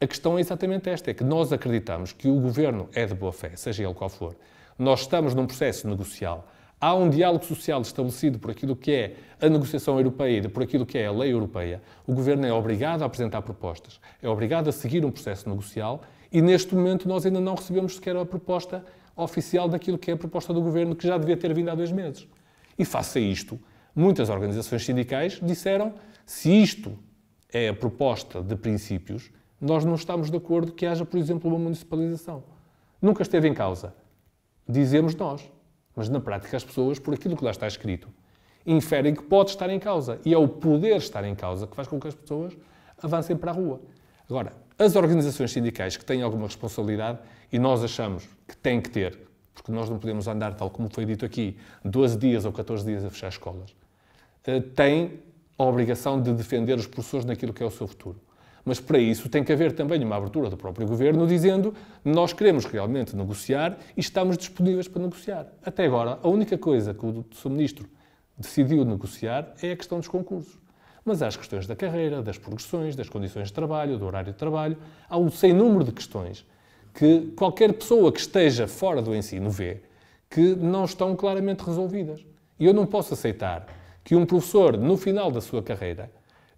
A questão é exatamente esta: é que nós acreditamos que o governo é de boa fé, seja ele qual for. Nós estamos num processo negocial. Há um diálogo social estabelecido por aquilo que é a negociação europeia e por aquilo que é a lei europeia. O governo é obrigado a apresentar propostas, é obrigado a seguir um processo negocial e neste momento nós ainda não recebemos sequer a proposta oficial daquilo que é a proposta do governo, que já devia ter vindo há dois meses. E face a isto, muitas organizações sindicais disseram: se isto é a proposta de princípios, nós não estamos de acordo que haja, por exemplo, uma municipalização. Nunca esteve em causa. Dizemos nós. Mas na prática, as pessoas, por aquilo que lá está escrito, inferem que pode estar em causa. E é o poder estar em causa que faz com que as pessoas avancem para a rua. Agora, as organizações sindicais que têm alguma responsabilidade e nós achamos que tem que ter, porque nós não podemos andar, tal como foi dito aqui, 12 dias ou 14 dias a fechar escolas. Eh, tem a obrigação de defender os professores naquilo que é o seu futuro. Mas para isso tem que haver também uma abertura do próprio governo dizendo nós queremos realmente negociar e estamos disponíveis para negociar. Até agora, a única coisa que o Sr. Ministro decidiu negociar é a questão dos concursos. Mas há as questões da carreira, das progressões, das condições de trabalho, do horário de trabalho, há um sem número de questões que qualquer pessoa que esteja fora do ensino vê que não estão claramente resolvidas. E eu não posso aceitar que um professor, no final da sua carreira,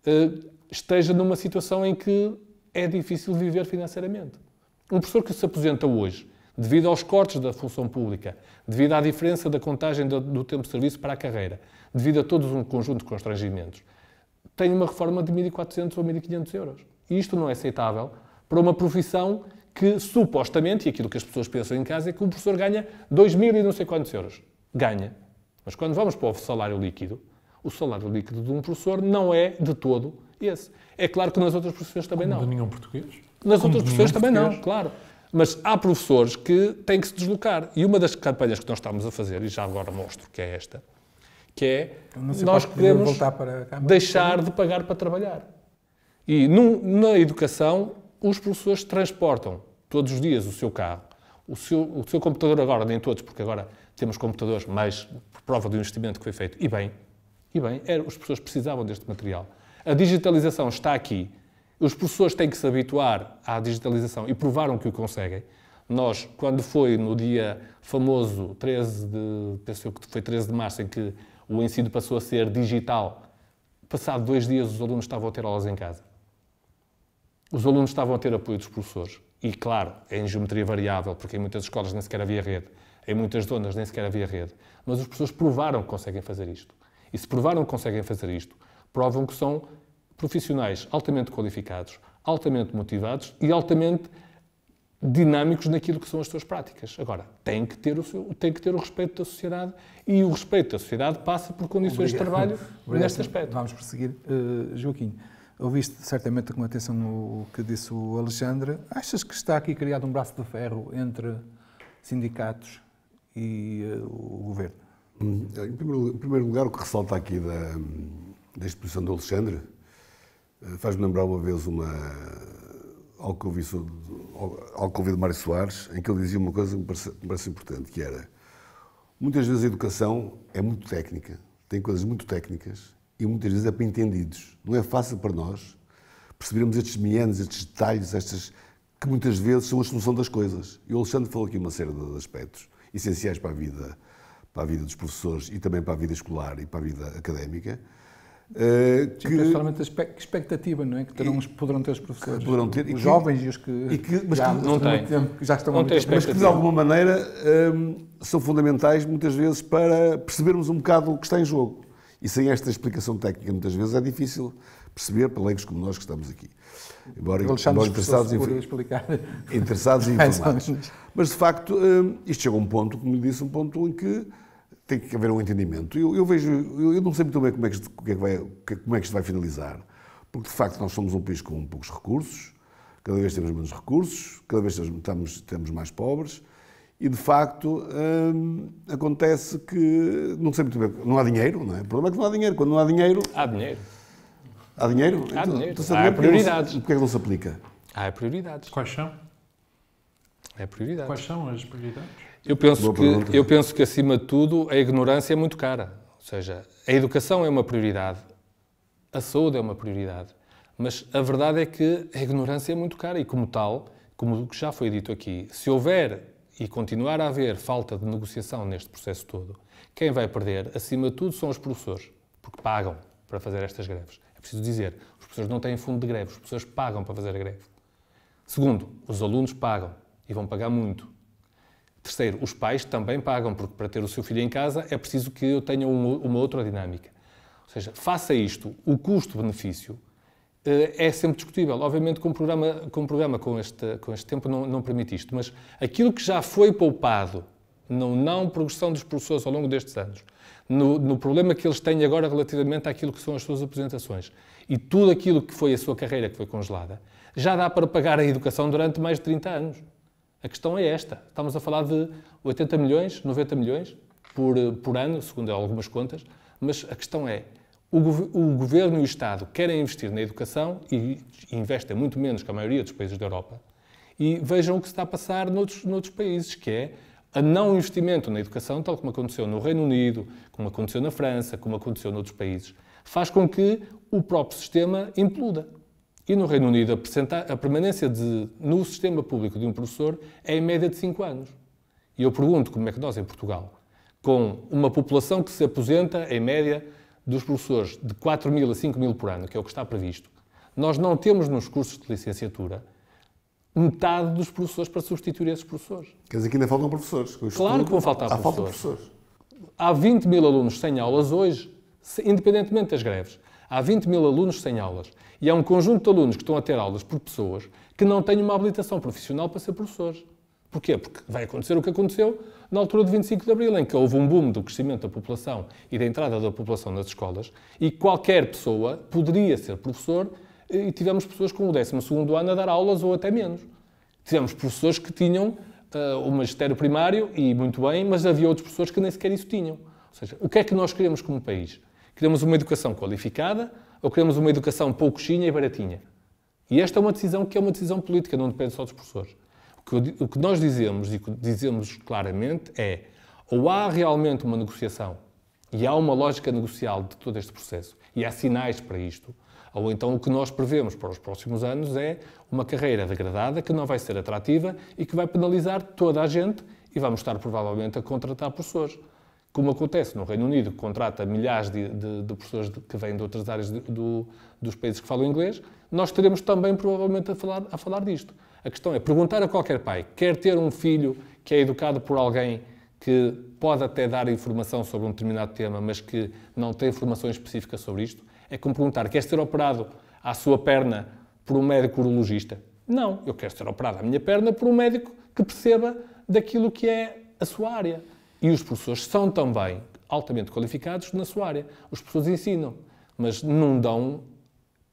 eh, esteja numa situação em que é difícil viver financeiramente. Um professor que se aposenta hoje, devido aos cortes da função pública, devido à diferença da contagem do tempo de serviço para a carreira, devido a todos um conjunto de constrangimentos, tem uma reforma de 1.400 ou 1.500 euros. E isto não é aceitável para uma profissão que supostamente, e aquilo que as pessoas pensam em casa, é que o professor ganha 2 mil e não sei quantos euros. Ganha. Mas quando vamos para o salário líquido, o salário líquido de um professor não é de todo esse. É claro que nas outras profissões também Como não. De nenhum português? Nas Como outras profissões também português? não, claro. Mas há professores que têm que se deslocar. E uma das campanhas que nós estamos a fazer, e já agora mostro que é esta, que é nós queremos deixar de pagar para trabalhar. E num, na educação os professores transportam todos os dias o seu carro. O seu, o seu computador agora, nem todos, porque agora temos computadores, mas por prova do investimento que foi feito, e bem, e bem, era, é, os professores precisavam deste material. A digitalização está aqui. Os professores têm que se habituar à digitalização e provaram que o conseguem. Nós, quando foi no dia famoso 13 de, penso que foi 13 de março, em que o ensino passou a ser digital, passado dois dias os alunos estavam a ter aulas em casa os alunos estavam a ter apoio dos professores. E, claro, em geometria variável, porque em muitas escolas nem sequer havia rede, em muitas zonas nem sequer havia rede. Mas os professores provaram que conseguem fazer isto. E se provaram que conseguem fazer isto, provam que são profissionais altamente qualificados, altamente motivados e altamente dinâmicos naquilo que são as suas práticas. Agora, tem que ter o, seu, tem que ter o respeito da sociedade e o respeito da sociedade passa por condições Obrigado. de trabalho Obrigado. neste aspecto. Vamos prosseguir. Uh, Joaquim, Ouviste certamente com atenção o que disse o Alexandre. Achas que está aqui criado um braço de ferro entre sindicatos e uh, o governo? Hum, em primeiro, em primeiro, lugar, o que ressalta aqui da, da exposição do Alexandre eh, faz-me lembrar uma vez uma, algo que eu vi que ouvi de Mário Soares, em que ele dizia uma coisa que me parece, me parece importante, que era muitas vezes a educação é muito técnica, tem coisas muito técnicas e muitas vezes é para entendidos. Não é fácil para nós percebermos estes meandros, estes detalhes, estas que muitas vezes são a solução das coisas. E o Alexandre falou aqui uma série de aspectos essenciais para a vida, para a vida dos professores e também para a vida escolar e para a vida académica. Eh, que, principalmente é a expectativa, não é? Que terão, e, poderão ter os professores. Poderão ter, os que, jovens e os que, e que mas já, que, não têm. Tempo, já estão não muito tempo, mas que de alguma maneira um, eh, são fundamentais muitas vezes para percebermos um bocado o que está em jogo. E sem esta explicação técnica, muitas vezes, é difícil perceber para leigos como nós que estamos aqui. Embora nós interessados, interessados em informados. Mas, de facto, hum, isto chega a um ponto, como lhe disse, um ponto em que tem que haver um entendimento. Eu, eu vejo, eu, não sei muito bem como é, que isto, como, é que vai, como é que isto vai finalizar, porque, de facto, nós somos um país com poucos recursos, cada vez temos menos recursos, cada vez estamos, temos mais pobres, e de facto hum, acontece que não sei muito bem, não há dinheiro, não é? O problema é que não há dinheiro. Quando não há dinheiro. Há dinheiro. Há dinheiro? Há então, dinheiro. Então, há dinheiro, prioridades. Porquê é que não se aplica? Há prioridades. Quais são? É prioridade. Quais são as prioridades? Eu penso, que, eu penso que, acima de tudo, a ignorância é muito cara. Ou seja, a educação é uma prioridade, a saúde é uma prioridade. Mas a verdade é que a ignorância é muito cara e, como tal, como já foi dito aqui, se houver e continuar a haver falta de negociação neste processo todo, quem vai perder, acima de tudo, são os professores, porque pagam para fazer estas greves. É preciso dizer, os professores não têm fundo de greve, os professores pagam para fazer a greve. Segundo, os alunos pagam e vão pagar muito. Terceiro, os pais também pagam, porque para ter o seu filho em casa é preciso que eu tenha uma outra dinâmica. Ou seja, faça isto, o custo-benefício eh, é sempre discutível. Obviamente que um programa, com um programa com, este, com este tempo não, não permite isto, mas aquilo que já foi poupado na não progressão dos professores ao longo destes anos, no, no, problema que eles têm agora relativamente àquilo que são as suas apresentações e tudo aquilo que foi a sua carreira que foi congelada, já dá para pagar a educação durante mais de 30 anos. A questão é esta. Estamos a falar de 80 milhões, 90 milhões por, por ano, segundo algumas contas, mas a questão é, o, governo e o Estado querem investir na educação e investem muito menos que a maioria dos países da Europa. E vejam o que se está a passar noutros, noutros países, que é a não investimento na educação, tal como aconteceu no Reino Unido, como aconteceu na França, como aconteceu noutros países, faz com que o próprio sistema impluda. E no Reino Unido, a permanência de, no sistema público de um professor é em média de 5 anos. E eu pergunto como é que nós, em Portugal, com uma população que se aposenta em média dos professores de 4 mil a 5 mil por ano, que é o que está previsto, nós não temos nos cursos de licenciatura metade dos professores para substituir esses professores. Quer dizer que ainda faltam professores. Claro que vão faltar há professores. Falta professores. Há 20 mil alunos sem aulas hoje, independentemente das greves. Há 20 mil alunos sem aulas. E há um conjunto de alunos que estão a ter aulas por pessoas que não têm uma habilitação profissional para ser professores. Porquê? Porque vai acontecer o que aconteceu na altura de 25 de Abril, em que houve um boom do crescimento da população e da entrada da população nas escolas, e qualquer pessoa poderia ser professor, eh, e tivemos pessoas com o 12 ano a dar aulas ou até menos. Tivemos professores que tinham uh, o magistério primário, e muito bem, mas havia outros professores que nem sequer isso tinham. Ou seja, o que é que nós queremos como país? Queremos uma educação qualificada ou queremos uma educação chinha e baratinha? E esta é uma decisão que é uma decisão política, não depende só dos professores que, o que nós dizemos e que dizemos claramente é ou há realmente uma negociação e há uma lógica negocial de todo este processo e há sinais para isto, ou então o que nós prevemos para os próximos anos é uma carreira degradada que não vai ser atrativa e que vai penalizar toda a gente e vamos estar provavelmente a contratar professores. Como acontece no Reino Unido, que contrata milhares de, de, de professores de, que vêm de outras áreas do, dos países que falam inglês, nós teremos também provavelmente a falar, a falar disto. A questão é perguntar a qualquer pai: quer ter um filho que é educado por alguém que pode até dar informação sobre um determinado tema, mas que não tem informação específica sobre isto? É como perguntar: quer ser operado à sua perna por um médico urologista? Não, eu quero ser operado à minha perna por um médico que perceba daquilo que é a sua área. E os professores são também altamente qualificados na sua área. Os professores ensinam, mas não dão,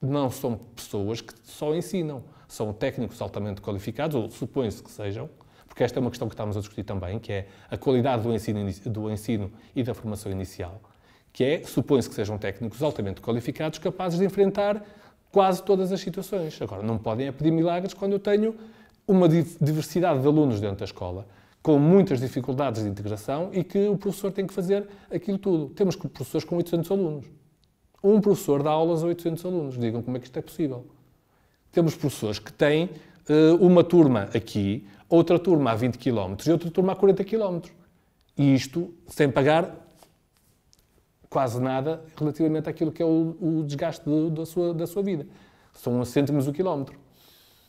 não são pessoas que só ensinam são técnicos altamente qualificados, ou supõe-se que sejam, porque esta é uma questão que estamos a discutir também, que é a qualidade do ensino, do ensino e da formação inicial, que é, supõe-se que sejam técnicos altamente qualificados, capazes de enfrentar quase todas as situações. Agora, não podem é pedir milagres quando eu tenho uma diversidade de alunos dentro da escola, com muitas dificuldades de integração e que o professor tem que fazer aquilo tudo. Temos professores com 800 alunos. Um professor dá aulas a 800 alunos. Digam como é que isto é possível. Temos professores que têm eh, uma turma aqui, outra turma a 20 km e outra turma a 40 km. E isto sem pagar quase nada relativamente àquilo que é o, o desgaste de, da, sua, da sua vida. São cêntimos o quilómetro.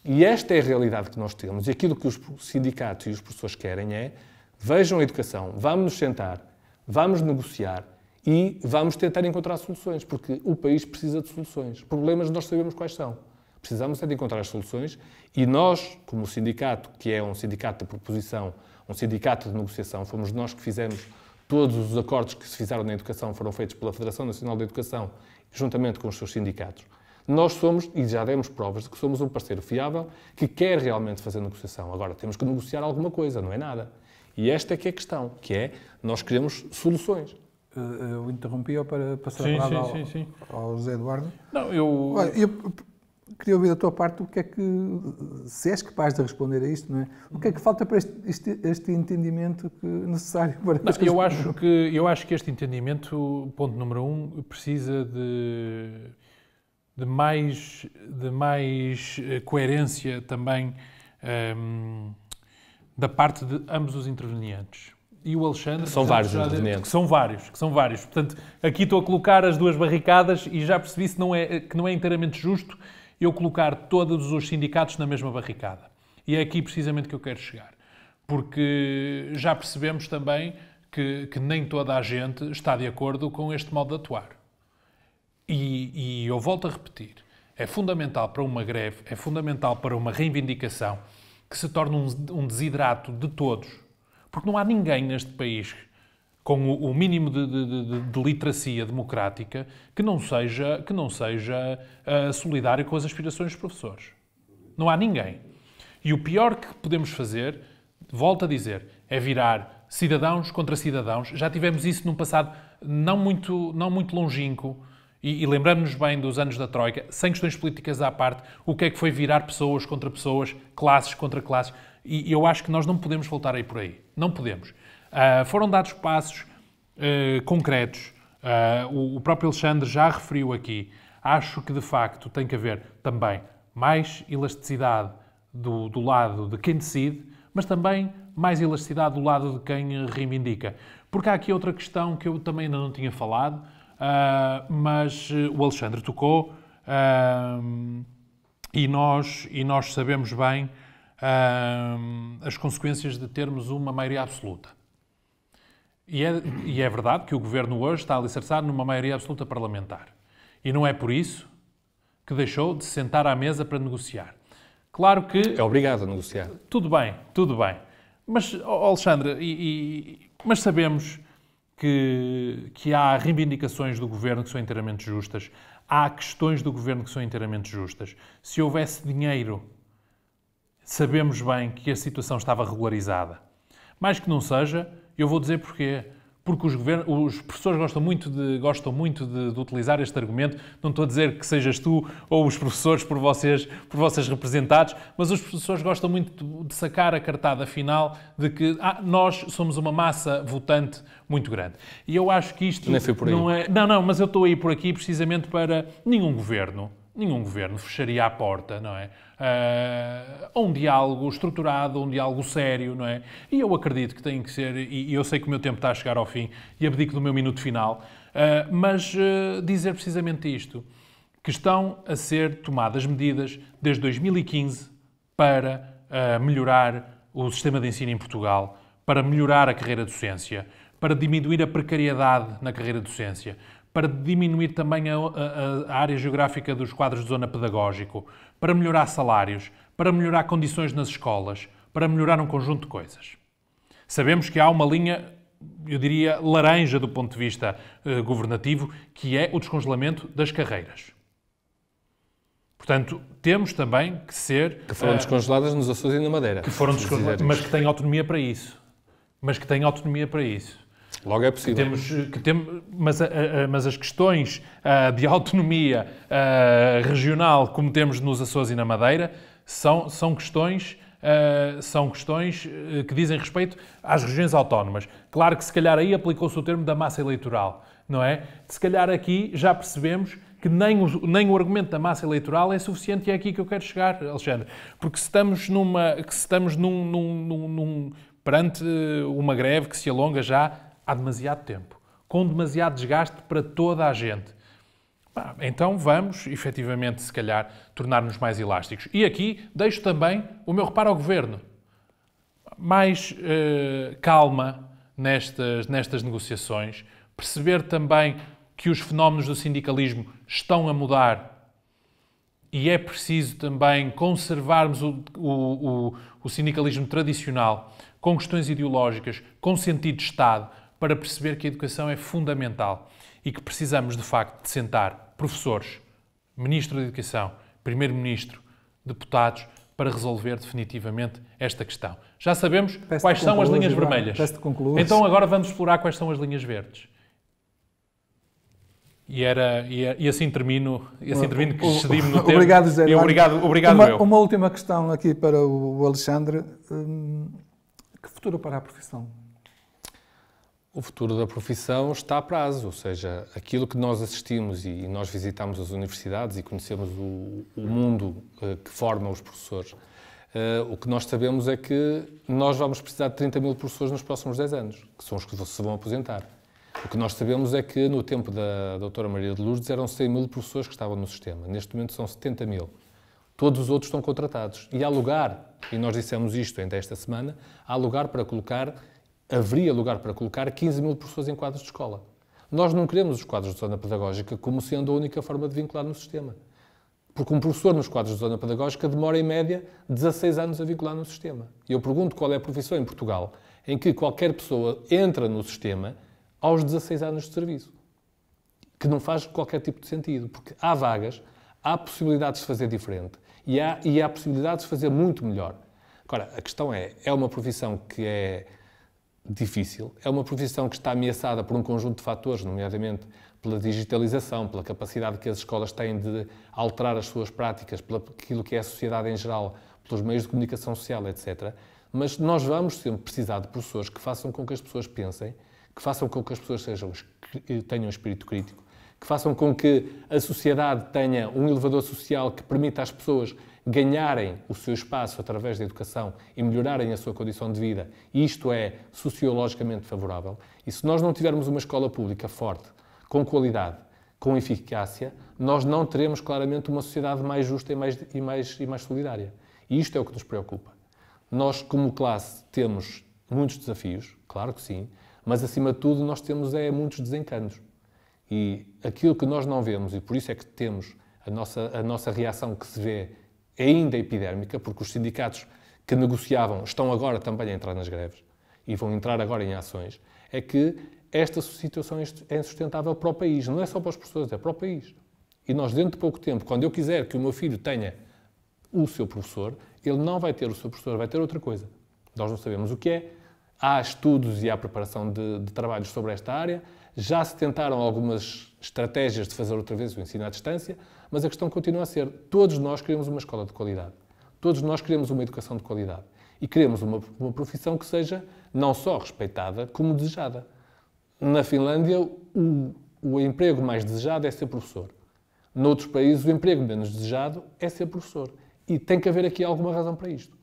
E esta é a realidade que nós temos. E aquilo que os sindicatos e os professores querem é vejam a educação, vamos nos sentar, vamos negociar e vamos tentar encontrar soluções, porque o país precisa de soluções. Problemas nós sabemos quais são. Precisamos é de encontrar as soluções e nós, como sindicato, que é um sindicato de proposição, um sindicato de negociação, fomos nós que fizemos todos os acordos que se fizeram na educação foram feitos pela Federação Nacional da Educação, juntamente com os seus sindicatos. Nós somos, e já demos provas, de que somos um parceiro fiável que quer realmente fazer negociação. Agora, temos que negociar alguma coisa, não é nada. E esta é que é a questão, que é, nós queremos soluções. Eh, eh, eu interrompi-o para passar sim, a palavra sim, ao, sim, sim. ao José Eduardo. Não, eu... Olha, eu queria ouvir da tua parte o que é que, se és capaz de responder a isto, não é? O que é que falta para este, este, este entendimento que é necessário para não, eu acho que Eu acho que este entendimento, ponto número um, precisa de, de, mais, de mais eh, coerência também um, ehm, da parte de ambos os intervenientes e o Alexandre. São vários intervenientes. Que são vários, que são vários. Portanto, aqui estou a colocar as duas barricadas e já percebi -se não é, que não é inteiramente justo eu colocar todos os sindicatos na mesma barricada. E é aqui precisamente que eu quero chegar. Porque já percebemos também que, que nem toda a gente está de acordo com este modo de atuar. E, e eu volto a repetir: é fundamental para uma greve, é fundamental para uma reivindicação que se torne um, um desidrato de todos. Porque não há ninguém neste país com o, mínimo de, de, de, de, literacia democrática que não seja, que não seja uh, eh, solidário com as aspirações dos professores. Não há ninguém. E o pior que podemos fazer, volto a dizer, é virar cidadãos contra cidadãos. Já tivemos isso num passado não muito, não muito longínquo. E, e lembramos-nos bem dos anos da Troika, sem questões políticas à parte, o que é que foi virar pessoas contra pessoas, classes contra classes. E eu acho que nós não podemos voltar aí por aí. Não podemos. Uh, foram dados passos uh, concretos. Uh, o, próprio Alexandre já referiu aqui. Acho que, de facto, tem que haver também mais elasticidade do, do lado de quem decide, mas também mais elasticidade do lado de quem reivindica. Porque há aqui outra questão que eu também ainda não tinha falado, mas eh, o Alexandre tocou e, nós, e nós sabemos bem as consequências de termos uma maioria absoluta. E é, e é verdade que o governo hoje está alicerçado numa maioria absoluta parlamentar. E não é por isso que deixou de se sentar à mesa para negociar. Claro que. É obrigado a negociar. Tudo bem, tudo bem. Mas, Alexandre, e, e, mas sabemos que, que há reivindicações do governo que são inteiramente justas, há questões do governo que são inteiramente justas. Se houvesse dinheiro, sabemos bem que a situação estava regularizada. Mais que não seja, eu vou dizer porquê. Porque os, governos, os professores gostam muito, de, gostam muito de, de, utilizar este argumento. Não estou a dizer que sejas tu ou os professores por vocês, por vocês representados, mas os professores gostam muito de, de sacar a cartada final de que ah, nós somos uma massa votante muito grande. E eu acho que isto não é. Não, não, mas eu estou aí por aqui precisamente para nenhum governo, nenhum governo fecharia a porta, não é? uh, um diálogo estruturado, um diálogo sério, não é? E eu acredito que tem que ser, e, e eu sei que o meu tempo está a chegar ao fim e abdico do meu minuto final, uh, mas uh, dizer precisamente isto, que estão a ser tomadas medidas desde 2015 para melhorar o sistema de ensino em Portugal, para melhorar a carreira de docência, para diminuir a precariedade na carreira de docência, para diminuir também a, a, a, área geográfica dos quadros de zona pedagógico, para melhorar salários, para melhorar condições nas escolas, para melhorar um conjunto de coisas. Sabemos que há uma linha, eu diria, laranja do ponto de vista eh, governativo, que é o descongelamento das carreiras. Portanto, temos também que ser. Que foram uh, descongeladas nos Açores e na Madeira. Que foram descongeladas, mas que têm autonomia para isso. Mas que têm autonomia para isso. Logo é possível. Que temos, que tem, mas, eh, eh, mas as questões eh, de autonomia regional, como temos nos Açores e na Madeira, são, são questões. são questões que dizem respeito às regiões autónomas. Claro que se calhar aí aplicou-se o termo da massa eleitoral, não é? Se calhar aqui já percebemos que nem o, nem o argumento da massa eleitoral é suficiente e é aqui que eu quero chegar, Alexandre. Porque se estamos, numa, que estamos num, num, num, num perante uma greve que se alonga já há demasiado tempo, com demasiado desgaste para toda a gente. então vamos, efetivamente, se calhar, tornar-nos mais elásticos. E aqui deixo também o meu reparo ao Governo. Mais eh, calma nestas, nestas negociações, perceber também que os fenómenos do sindicalismo estão a mudar e é preciso também conservarmos o, o, o, o sindicalismo tradicional com questões ideológicas, com sentido de Estado, para perceber que a educação é fundamental e que precisamos, de facto, de sentar professores, ministro da Educação, primeiro-ministro, deputados, para resolver definitivamente esta questão. Já sabemos Peço quais são as linhas vermelhas. Então agora vamos explorar quais são as linhas verdes. E, era, e, e assim termino, e assim termino que excedi-me no tempo. Obrigado, José. E obrigado, obrigado uma, eu. uma última questão aqui para o Alexandre. Hum, que futuro para a profissão? o futuro da profissão está a prazo, ou seja, aquilo que nós assistimos e, nós visitamos as universidades e conhecemos o, o mundo eh, que forma os professores, eh, o que nós sabemos é que nós vamos precisar de 30 mil professores nos próximos 10 anos, que são os que se vão aposentar. O que nós sabemos é que no tempo da doutora Maria de Lourdes eram 100 mil professores que estavam no sistema, neste momento são 70 mil. Todos os outros estão contratados. E há lugar, e nós dissemos isto ainda esta semana, há lugar para colocar haveria lugar para colocar 15 mil professores em quadros de escola. Nós não queremos os quadros de zona pedagógica como sendo a única forma de vincular no sistema. Porque um professor nos quadros de zona pedagógica demora, em média, 16 anos a vincular no sistema. E eu pergunto qual é a profissão em Portugal em que qualquer pessoa entra no sistema aos 16 anos de serviço. Que não faz qualquer tipo de sentido, porque há vagas, há possibilidades de fazer diferente e há, e há possibilidades de fazer muito melhor. Agora, a questão é: é uma profissão que é difícil. É uma profissão que está ameaçada por um conjunto de fatores, nomeadamente pela digitalização, pela capacidade que as escolas têm de alterar as suas práticas, pelo aquilo que é a sociedade em geral, pelos meios de comunicação social, etc. Mas nós vamos sempre precisar de professores que façam com que as pessoas pensem, que façam com que as pessoas sejam, eh, tenham espírito crítico, que façam com que a sociedade tenha um elevador social que permita às pessoas ganharem o seu espaço através da educação e melhorarem a sua condição de vida, e isto é sociologicamente favorável, e se nós não tivermos uma escola pública forte, com qualidade, com eficácia, nós não teremos claramente uma sociedade mais justa e mais, e mais, e mais solidária. E isto é o que nos preocupa. Nós, como classe, temos muitos desafios, claro que sim, mas acima de tudo nós temos é, muitos desencantos. E aquilo que nós não vemos, e por isso é que temos a nossa, a nossa reação que se vê ainda epidérmica, porque os sindicatos que negociavam estão agora também a entrar nas greves e vão entrar agora em ações, é que esta situação é, é insustentável para o país. Não é só para os professores, é para o país. E nós, dentro de pouco tempo, quando eu quiser que o meu filho tenha o seu professor, ele não vai ter o seu professor, vai ter outra coisa. Nós não sabemos o que é. Há estudos e há preparação de, de trabalhos sobre esta área, já se tentaram algumas estratégias de fazer outra vez o ensino à distância, mas a questão continua a ser: todos nós queremos uma escola de qualidade, todos nós queremos uma educação de qualidade e queremos uma, uma profissão que seja não só respeitada, como desejada. Na Finlândia, o, o emprego mais desejado é ser professor. Noutros países, o emprego menos desejado é ser professor. E tem que haver aqui alguma razão para isto.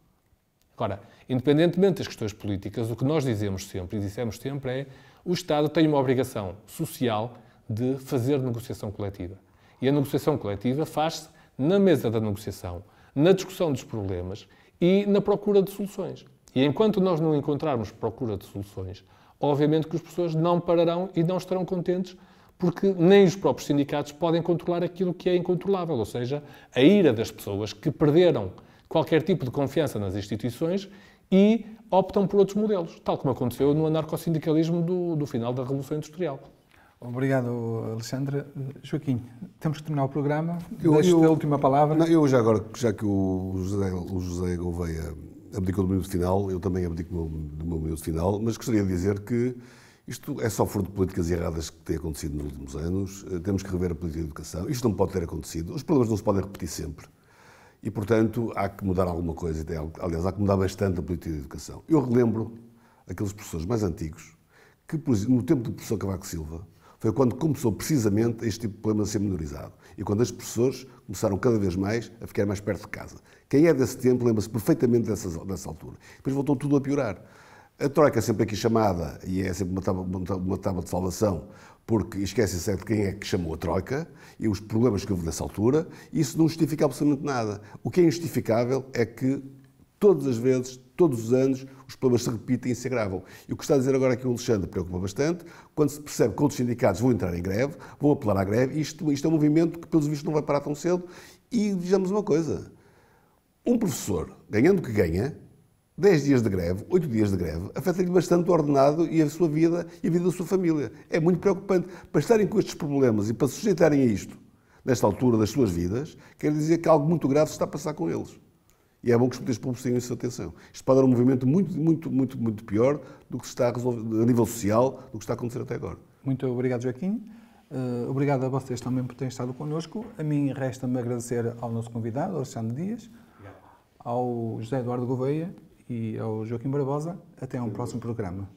Agora, independentemente das questões políticas, o que nós dizemos sempre e dissemos sempre é o Estado tem uma obrigação social de fazer negociação coletiva. E a negociação coletiva faz-se na mesa da negociação, na discussão dos problemas e na procura de soluções. E enquanto nós não encontrarmos procura de soluções, obviamente que as pessoas não pararão e não estarão contentes porque nem os próprios sindicatos podem controlar aquilo que é incontrolável, ou seja, a ira das pessoas que perderam qualquer tipo de confiança nas instituições e optam por outros modelos, tal como aconteceu no anarcossindicalismo do, do final da Revolução Industrial. Obrigado, Alexandre. Joaquim, temos que terminar o programa. Eu, Deixo eu, a última palavra. Não, eu já agora, já que o José, o José Gouveia abdicou do minuto final, eu também abdico do meu, do meu minuto final, mas gostaria de dizer que isto é só fruto de políticas erradas que têm acontecido nos últimos anos. Eh, temos que rever a política de educação. Isto não pode ter acontecido. Os problemas não se podem repetir sempre. E, portanto, há que mudar alguma coisa. Aliás, há que mudar bastante a política de educação. Eu relembro aqueles professores mais antigos que, no tempo do professor Cavaco Silva, foi quando começou precisamente este tipo de problema a ser minorizado e quando as professores começaram cada vez mais a ficar mais perto de casa. Quem é desse tempo lembra-se perfeitamente dessa, dessa altura. Depois voltou tudo a piorar. A Troika é sempre aqui chamada, e é sempre uma tábua, uma tábua de salvação, porque esquece-se é de quem é que chamou a troika e os problemas que houve nessa altura, isso não justifica absolutamente nada. O que é injustificável é que todas as vezes, todos os anos, os problemas se repetem e se agravam. E o que está a dizer agora aqui é o Alexandre preocupa bastante, quando se percebe que outros sindicatos vão entrar em greve, vão apelar à greve, isto, isto é um movimento que, pelos vistos, não vai parar tão cedo. E digamos uma coisa: um professor, ganhando o que ganha, 10 dias de greve, 8 dias de greve, afeta-lhe bastante o ordenado e a sua vida e a vida da sua família. É muito preocupante. Para estarem com estes problemas e para se sujeitarem a isto, nesta altura das suas vidas, quer dizer que algo muito grave se está a passar com eles. E é bom que os poderes públicos tenham isso atenção. Isto pode dar um movimento muito, muito, muito, muito pior do que está a, resolver, a nível social, do que está a acontecer até agora. Muito obrigado, Joaquim. Uh, obrigado a vocês também por terem estado connosco. A mim resta-me agradecer ao nosso convidado, Alexandre Dias, ao José Eduardo Gouveia e ao Joaquim Barbosa. Até ao próximo programa.